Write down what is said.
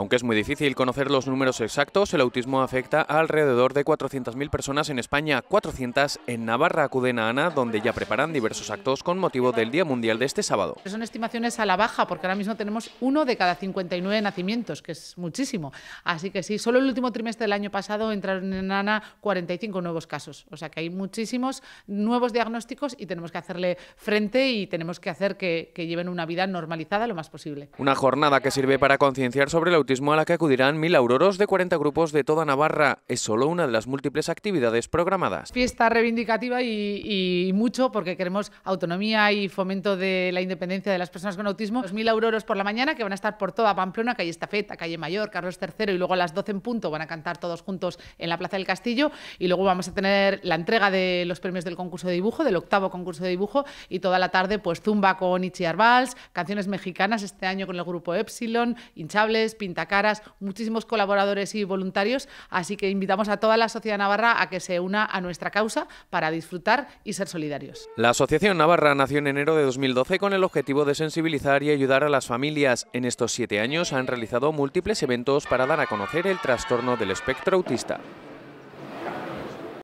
Aunque es muy difícil conocer los números exactos, el autismo afecta a alrededor de 400.000 personas en España, 400 en Navarra acuden a ANA, donde ya preparan diversos actos con motivo del Día Mundial de este sábado. Son estimaciones a la baja, porque ahora mismo tenemos uno de cada 59 nacimientos, que es muchísimo. Así que sí, solo el último trimestre del año pasado entraron en ANA 45 nuevos casos. O sea que hay muchísimos nuevos diagnósticos y tenemos que hacerle frente y tenemos que hacer que, que lleven una vida normalizada lo más posible. Una jornada que sirve para concienciar sobre el autismo autismo a la que acudirán mil auroros de 40 grupos de toda Navarra. Es solo una de las múltiples actividades programadas. Fiesta reivindicativa y, mucho porque queremos autonomía y fomento de la independencia de las personas con autismo. Los mil auroros por la mañana que van a estar por toda Pamplona, calle Estafeta, calle Mayor, Carlos III y luego a las 12 en punto van a cantar todos juntos en la Plaza del Castillo y luego vamos a tener la entrega de los premios del concurso de dibujo, del octavo concurso de dibujo y toda la tarde pues zumba con Ichi Arbals, canciones mexicanas este año con el grupo Epsilon, hinchables, pinta Caras, muchísimos colaboradores y voluntarios, así que invitamos a toda la sociedad navarra a que se una a nuestra causa para disfrutar y ser solidarios. La Asociación Navarra nació en enero de 2012 con el objetivo de sensibilizar y ayudar a las familias. En estos siete años han realizado múltiples eventos para dar a conocer el trastorno del espectro autista.